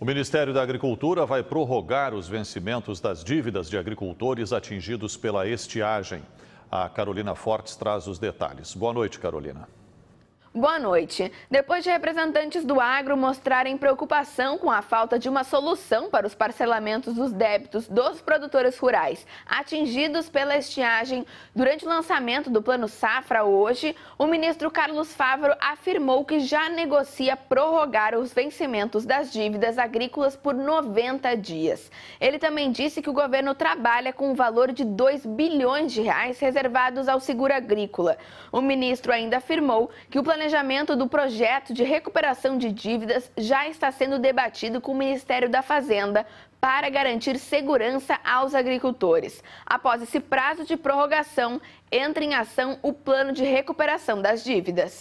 O Ministério da Agricultura vai prorrogar os vencimentos das dívidas de agricultores atingidos pela estiagem. A Carolina Fortes traz os detalhes. Boa noite, Carolina. Boa noite. Depois de representantes do agro mostrarem preocupação com a falta de uma solução para os parcelamentos dos débitos dos produtores rurais atingidos pela estiagem, durante o lançamento do Plano Safra hoje, o ministro Carlos Favaro afirmou que já negocia prorrogar os vencimentos das dívidas agrícolas por 90 dias. Ele também disse que o governo trabalha com o um valor de 2 bilhões de reais reservados ao seguro agrícola. O ministro ainda afirmou que o plano planejamento do projeto de recuperação de dívidas já está sendo debatido com o Ministério da Fazenda para garantir segurança aos agricultores. Após esse prazo de prorrogação, entra em ação o plano de recuperação das dívidas.